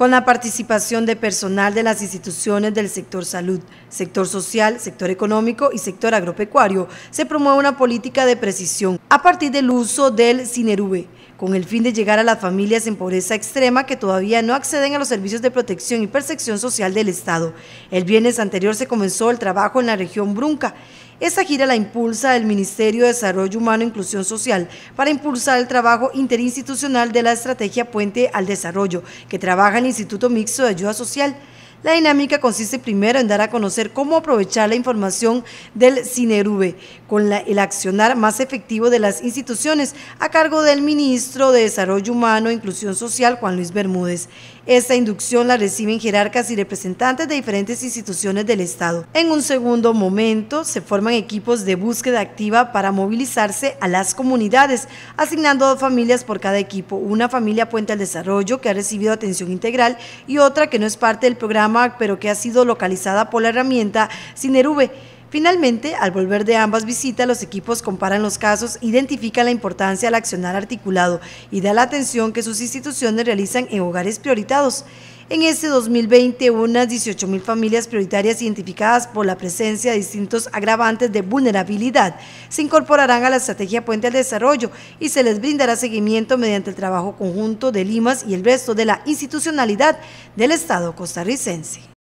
con la participación de personal de las instituciones del sector salud, sector social, sector económico y sector agropecuario, se promueve una política de precisión a partir del uso del CINERUBE, con el fin de llegar a las familias en pobreza extrema que todavía no acceden a los servicios de protección y percepción social del Estado. El viernes anterior se comenzó el trabajo en la región Brunca esta gira la impulsa el Ministerio de Desarrollo Humano e Inclusión Social para impulsar el trabajo interinstitucional de la Estrategia Puente al Desarrollo, que trabaja el Instituto Mixto de Ayuda Social. La dinámica consiste primero en dar a conocer cómo aprovechar la información del CINERUVE con el accionar más efectivo de las instituciones a cargo del ministro de Desarrollo Humano e Inclusión Social, Juan Luis Bermúdez. Esta inducción la reciben jerarcas y representantes de diferentes instituciones del Estado. En un segundo momento se forman equipos de búsqueda activa para movilizarse a las comunidades, asignando dos familias por cada equipo. Una familia puente al desarrollo que ha recibido atención integral y otra que no es parte del programa pero que ha sido localizada por la herramienta Cinerube. Finalmente, al volver de ambas visitas, los equipos comparan los casos, identifican la importancia al accionar articulado y da la atención que sus instituciones realizan en hogares prioritados. En este 2020, unas 18 mil familias prioritarias identificadas por la presencia de distintos agravantes de vulnerabilidad se incorporarán a la estrategia Puente al Desarrollo y se les brindará seguimiento mediante el trabajo conjunto de Limas y el resto de la institucionalidad del Estado costarricense.